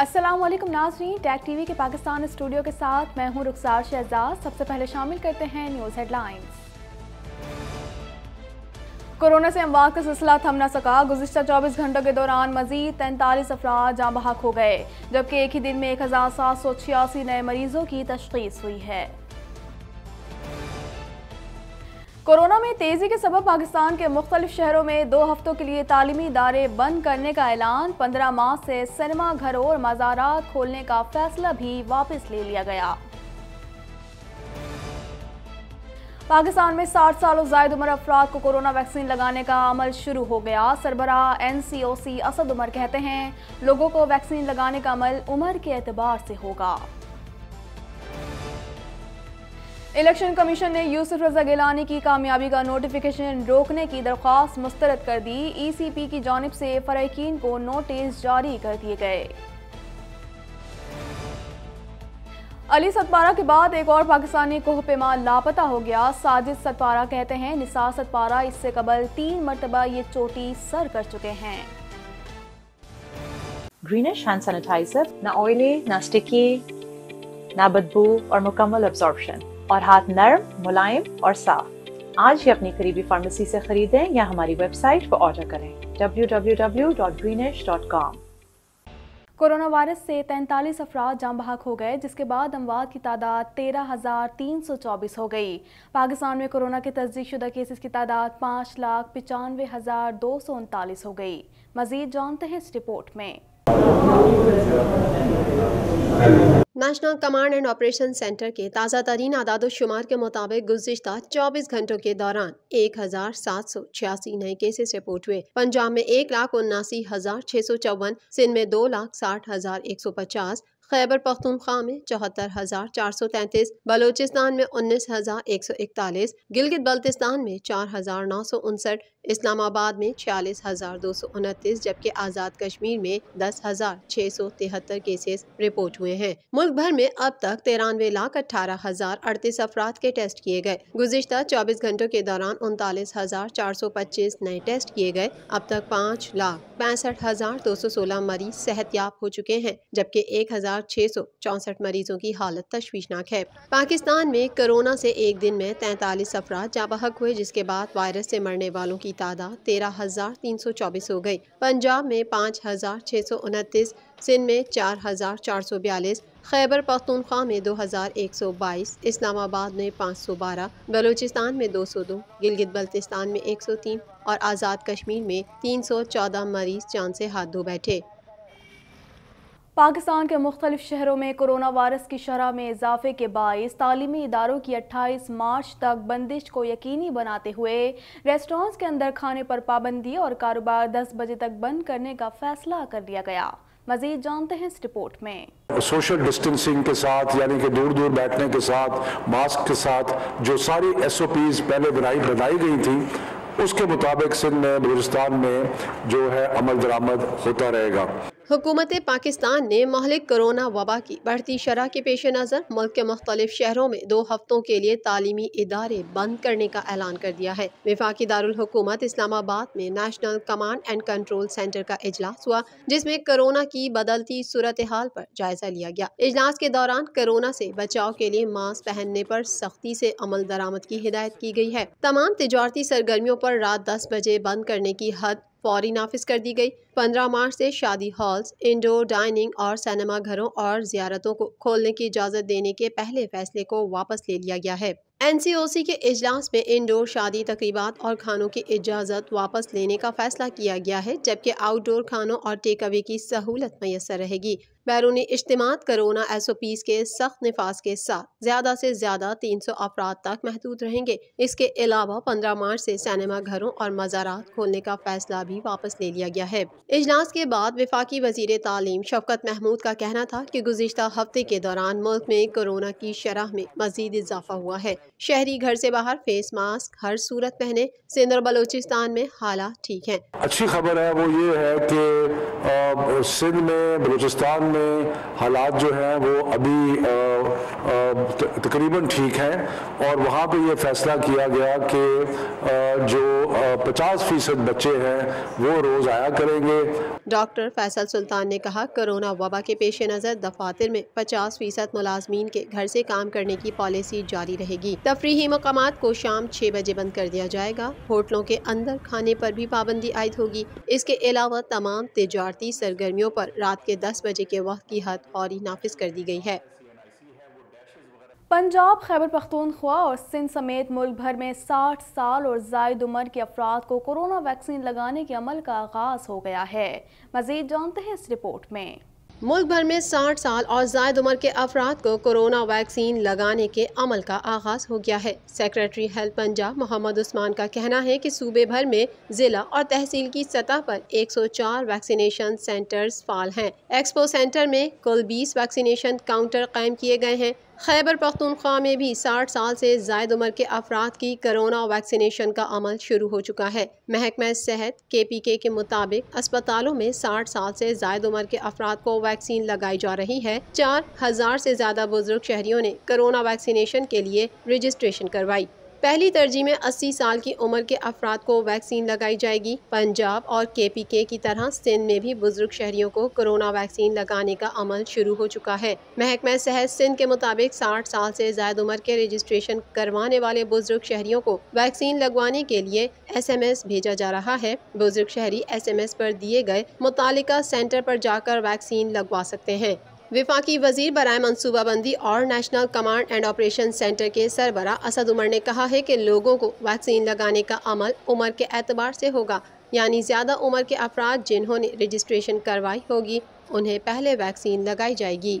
असलम नाजरीन tag TV के Pakistan studio के साथ मैं हूं रुखसार शहजाद सबसे पहले शामिल करते हैं न्यूज़ हेडलाइंस कोरोना से अमवात का सिलसिला थम न सका गुजशत चौबीस घंटों के दौरान मजीद तैंतालीस अफराद जाँ बहक हो गए जबकि एक ही दिन में एक हज़ार सात सौ छियासी नए मरीजों की तशखीस हुई है कोरोना में तेजी के सबब पाकिस्तान के मुख्तलिफ शहरों में दो हफ्तों के लिए तालीमी इदारे बंद करने का ऐलान पंद्रह माह से सिनेमा घरों और मज़ारात खोलने का फैसला भी वापस ले लिया गया पाकिस्तान में साठ साल और जायद उम्र अफराद को कोरोना वैक्सीन लगाने का अमल शुरू हो गया सरबरा N C O C Asad Umar कहते हैं लोगों को वैक्सीन लगाने का अमल उम्र के एतबार से होगा इलेक्शन कमीशन ने यूसुफ रजा गिलानी की कामयाबी का नोटिफिकेशन रोकने की दरख्वास्त मुस्तरद कर दी ई सी पी की जानब से फरकिन को नोटिस जारी कर दिए गए अली सतपारा के बाद एक और पाकिस्तानी कोह पेमा लापता हो गया साजिद सतपारा कहते हैं निसार सतपारा इससे कबल तीन मरतबा ये चोटी सर कर चुके हैं ग्रीनिश हैंड सैनिटाइजर ना ऑयली ना स्टिकी ना बदबू और मुकम्मल एब्जॉर्बशन और हाथ नरम मुलायम और साफ आज ही अपनी करीबी फार्मेसी से खरीदें या हमारी वेबसाइट पर ऑर्डर करें www.greenish.com कोरोना वायरस से तैंतालीस अफराद जाम बहक हो गए जिसके बाद अमवात की तादाद तेरह हज़ार तीन सौ चौबीस हो गई पाकिस्तान में कोरोना के तस्दीक शुदा केसेस की तादाद पाँच लाख पचानवे हज़ार दो सौ उनतालीस हो गई मजीद जानते हैं इस रिपोर्ट में national command and operation centre के ताज़ा तरीन आदादोशुमार के मुताबिक गुजशत 24 घंटों के दौरान एक हज़ार सात सौ छियासी नए केसेस रिपोर्ट हुए पंजाब में एक लाख उन्नासी हज़ार छः सौ चौवन सिंध में दो लाख साठ हज़ार एक सौ पचास खैबर पख्तूनख्वा में चौहत्तर हज़ार चार सौ तैंतीस बलोचिस्तान में उन्नीस हज़ार एक सौ इकतालीस गिलगित बल्तिस्तान में चार हज़ार नौ सौ उनसठ इस्लामाबाद में छियालीस हज़ार दो सौ उनतीस जबकि आज़ाद कश्मीर में दस हज़ार छः सौ तिहत्तर केसेस रिपोर्ट हुए हैं मुल्क भर में अब तक तिरानवे लाख अठारह हजार अड़तीस अफराद के टेस्ट किए गए गुजशत चौबीस घंटों के दौरान उनतालीस हजार चार सौ पच्चीस नए टेस्ट किए गए अब तक पाँच लाख पैंसठ हजार दो सौ सोलह मरीज सेहत याब हो चुके हैं जबकि एक हजार छः सौ चौंसठ मरीजों की हालत तश्वीशनाक है पाकिस्तान में कोरोना से एक दिन में तैतालीस अफराद जाबहक हुए जिसके बाद वायरस से मरने वालों की तादाद तेरह हज़ार तीन सौ चौबीस हो गई पंजाब में पाँच हज़ार छः सौ उनतीस सिंध में चार हज़ार चार सौ बयालीस खैबर पख्तूनख्वा में दो हज़ार एक सौ बाईस इस्लामाबाद में पाँच सौ बारह बलोचिस्तान में दो सौ दो गिलगित बल्तिस्तान में एक सौ तीन और आज़ाद कश्मीर में तीन सौ चौदह मरीज चांद से हाथ धो बैठे पाकिस्तान के मुख्तलिफ शहरों में कोरोना वायरस की शरह में इजाफे के बायस तालीमी इदारों की अट्ठाईस मार्च तक बंदिश को यकीनी बनाते हुए रेस्टोरेंट्स के अंदर खाने पर पाबंदी और कारोबार दस बजे तक बंद करने का फैसला कर लिया गया मजीद जानते हैं इस रिपोर्ट में सोशल डिस्टेंसिंग के साथ यानी कि दूर दूर बैठने के साथ मास्क के साथ जो सारी एस ओ पीज पहले बनाई बताई गई थी उसके मुताबिक सिंध में बलूचिस्तान में जो है अमल दरामद होता रहेगा हुकूमत पाकिस्तान ने महलिक करोना वबा की बढ़ती शरह के पेश नज़र मुल्क के मुख्तलिफ शहरों में दो हफ्तों के लिए तालीमी इदारे बंद करने का ऐलान कर दिया है विफाकी दारकूमत इस्लामाबाद में national command and control centre का इजलास हुआ जिसमें करोना की बदलती सूरत हाल पर जायजा लिया गया इजलास के दौरान करोना से बचाव के लिए मास्क पहनने पर सख्ती से अमल दरामद की हिदायत की गई है तमाम तजारती सरगर्मियों पर रात दस बजे बंद करने की हद फौरी नाफिज कर दी गई पंद्रह मार्च से शादी हॉल्स इंडोर डाइनिंग और सिनेमा घरों और जियारतों को खोलने की इजाज़त देने के पहले फैसले को वापस ले लिया गया है एनसीओसी के इजलास में इंडोर शादी तकरीबात और खानों की इजाज़त वापस लेने का फैसला किया गया है जबकि आउटडोर खानों और टेकअवे की सहूलत मैसर रहेगी बैरूनी इज्तम करोना एस ओ पीज़ के सख्त नफाज के साथ ज़्यादा से ज़्यादा तीन सौ अफराद तक महदूद रहेंगे इसके अलावा पंद्रह मार्च से सैनेमा घरों और मज़ारात खोलने का फैसला भी वापस ले लिया गया है इजलास के बाद विफाकी वजीर तालीम शफकत महमूद का कहना था की गुजशत हफ्ते के दौरान मुल्क में कोरोना की शरह में मजीद इजाफा हुआ है शहरी घर से बाहर फेस मास्क हर सूरत पहने सिंध और बलोचिस्तान में हालात ठीक है अच्छी खबर है वो ये है की सिंध में बलोचिस्तान में में हालात जो हैं वो अभी तकरीबन ठीक हैं और वहाँ पे ये फैसला किया गया कि जो पचास फीसद बच्चे हैं वो रोज़ आया करेंगे डॉक्टर फैसल सुल्तान ने कहा कोरोना वबा के पेश नज़र दफातर में पचास फीसद मुलाजमीन के घर से काम करने की पॉलिसी जारी रहेगी तफरी मकाम को शाम छः बजे बंद कर दिया जाएगा होटलों के अंदर खाने पर भी पाबंदी आयद होगी इसके अलावा तमाम तजारती सरगर्मियों पर रात के दस बजे के वक्त की हद और नाफिज कर दी गई है पंजाब खैबर पख्तूनख्वा और सिंध समेत मुल्क भर में 60 साल और जायद उम्र के अफराद को कोरोना वैक्सीन लगाने के अमल का आगाज हो गया है मजीद जानते हैं इस रिपोर्ट में मुल्क भर में 60 साल और जायद उम्र के अफराद को कोरोना वैक्सीन लगाने के अमल का आगाज हो गया है सेक्रेटरी हेल्थ पंजाब मोहम्मद उस्मान का कहना है कि सूबे भर में जिला और तहसील की सतह पर 104 वैक्सीनेशन सेंटर्स फाल हैं एक्सपो सेंटर में कुल 20 वैक्सीनेशन काउंटर कायम किए गए हैं खैबर पख्तूनख्वा में भी साठ साल से जायद उम्र के अफराद की करोना वैक्सीनेशन का अमल शुरू हो चुका है महकमा सेहत के पी के के मुताबिक अस्पतालों में साठ साल से जायद उम्र के अफराद को वैक्सीन लगाई जा रही है चार हजार से ज्यादा बुजुर्ग शहरियों ने करोना वैक्सीनेशन के लिए रजिस्ट्रेशन करवाई पहली तरजीह में 80 साल की उम्र के अफराद को वैक्सीन लगाई जाएगी पंजाब और के पी के की तरह सिंध में भी बुजुर्ग शहरियों को कोरोना वैक्सीन लगाने का अमल शुरू हो चुका है महकमा सेहत सिंध के मुताबिक 60 साल से ज्यादा उम्र के रजिस्ट्रेशन करवाने वाले बुजुर्ग शहरियों को वैक्सीन लगवाने के लिए एस भेजा जा रहा है बुजुर्ग शहरी एस एम एस पर दिए गए मुतल सेंटर पर जाकर वैक्सीन लगवा सकते हैं विफाकी वजीर बरए मनसूबाबंदी और national command and operation centre के सरबरा असद उमर ने कहा है कि लोगों को वैक्सीन लगाने का अमल उम्र के एतबार से होगा यानी ज़्यादा उम्र के अफराद जिन्होंने रजिस्ट्रेशन करवाई होगी उन्हें पहले वैक्सीन लगाई जाएगी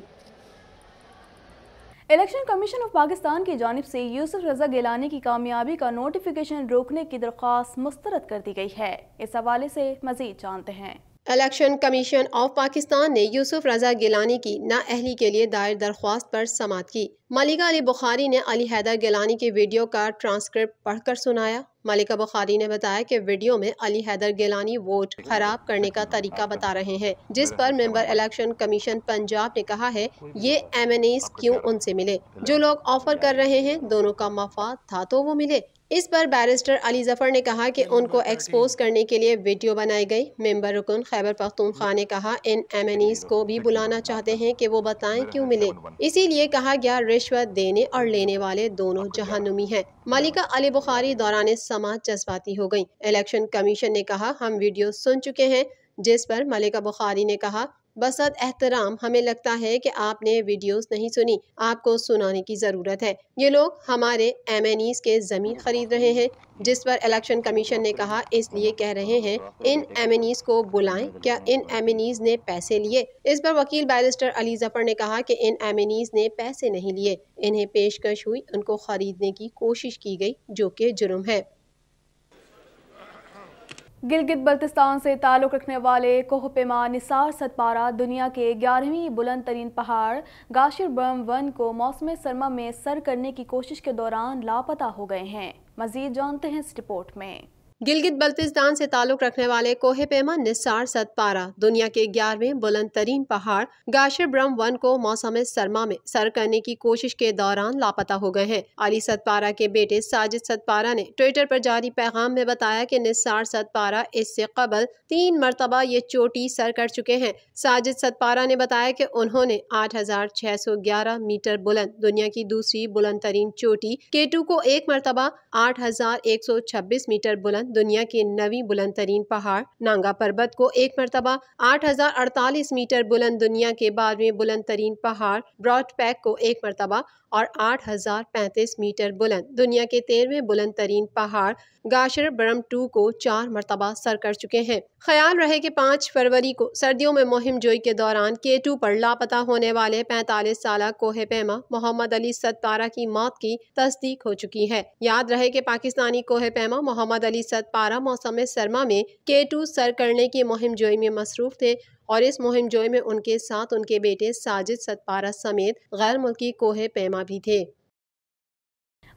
इलेक्शन कमीशन ऑफ पाकिस्तान की जानब से यूसुफ रजा गिलानी की कामयाबी का नोटिफिकेशन रोकने की दरख्वास्त मुस्तरद कर दी गई है इस हवाले से मजीद जानते हैं इलेक्शन कमीशन ऑफ पाकिस्तान ने यूसुफ रजा गिलानी की नाअहली के लिए दायर दरख्वास्त पर समात की मलिका अली बुखारी ने अली हैदर गिलानी के वीडियो का ट्रांसक्रिप्ट पढ़कर सुनाया मलिका बुखारी ने बताया कि वीडियो में अली हैदर गिलानी वोट खराब करने का तरीका बता रहे हैं जिस पर मेंबर इलेक्शन कमीशन पंजाब ने कहा है ये एम क्यों उनसे मिले जो लोग ऑफर कर रहे हैं दोनों का मफाद था तो वो मिले इस पर बैरिस्टर अली जफ़र ने कहा कि उनको एक्सपोज करने के लिए वीडियो बनाई गई मेंबर रुकन खैबर पख्तूनख्वा ने कहा इन एम को भी बुलाना चाहते हैं कि वो बताएं क्यों मिले इसीलिए कहा गया रिश्वत देने और लेने वाले दोनों जहनुमी हैं मलिका अली बुखारी दौरान समाज जज्बाती हो गई इलेक्शन कमीशन ने कहा हम वीडियो सुन चुके हैं जिस पर मलिका बुखारी ने कहा बसत एहतराम हमें लगता है कि आपने वीडियोस नहीं सुनी आपको सुनाने की ज़रूरत है ये लोग हमारे एम के ज़मीन खरीद रहे हैं जिस पर इलेक्शन कमीशन ने कहा इसलिए कह रहे हैं इन एम को बुलाएं क्या इन एम ने पैसे लिए इस पर वकील बैरिस्टर अली जफर ने कहा कि इन एम ने पैसे नहीं लिए इन्हें पेशकश हुई उनको खरीदने की कोशिश की गई जो कि जुर्म है गिलगित बल्तिस्तान से ताल्लुक़ रखने वाले कोहपेमा निसार सतपारा दुनिया के ग्यारहवीं बुलंद तरीन पहाड़ गाशिर बर्म वन को मौसम सरमा में सर करने की कोशिश के दौरान लापता हो गए हैं मज़ीद जानते हैं इस रिपोर्ट में गिलगित बल्तिस्तान से ताल्लुक़ रखने वाले कोहे पेमा निसार सतपारा दुनिया के ग्यारहवें बुलंद तरीन पहाड़ गाशर ब्रह्म वन को मौसम सरमा में सर करने की कोशिश के दौरान लापता हो गए हैं अली सतपारा के बेटे साजिद सतपारा ने ट्विटर पर जारी पैगाम में बताया कि निसार सतपारा इससे कबल तीन मरतबा ये चोटी सर कर चुके हैं साजिद सतपारा ने बताया की उन्होंने आठ हजार छह सौ ग्यारह मीटर बुलंद दुनिया की दूसरी बुलंद तरीन चोटी केटू को एक मरतबा आठ हजार एक सौ छब्बीस मीटर बुलंद दुनिया के नवी बुलंद तरीन पहाड़ नांगा पर्वत को एक मरतबा आठ हजार अड़तालीस मीटर बुलंद दुनिया के बारहवें बुलंद तरीन पहाड़ ब्रॉड पैक को एक मरतबा और आठ हजार पैंतीस मीटर बुलंद दुनिया के तेरहवें बुलंद तरीन पहाड़ गाशर बरम टू को चार मरतबा सर कर चुके हैं ख्याल रहे कि पाँच फरवरी को सर्दियों में मुहिम जोई के दौरान के टू पर लापता होने वाले पैंतालीस साल कोहे पैमा मोहम्मद अली सतपारा की मौत की तस्दीक हो चुकी है याद रहे कि पाकिस्तानी कोहे पैमा मोहम्मद अली सतपारा मौसम सरमा में के टू सर करने की मुहिम जोई में मसरूफ थे और इस मुहिम जोई में उनके साथ उनके बेटे साजिद सतपारा समेत गैर मुल्की कोहे पैमा भी थे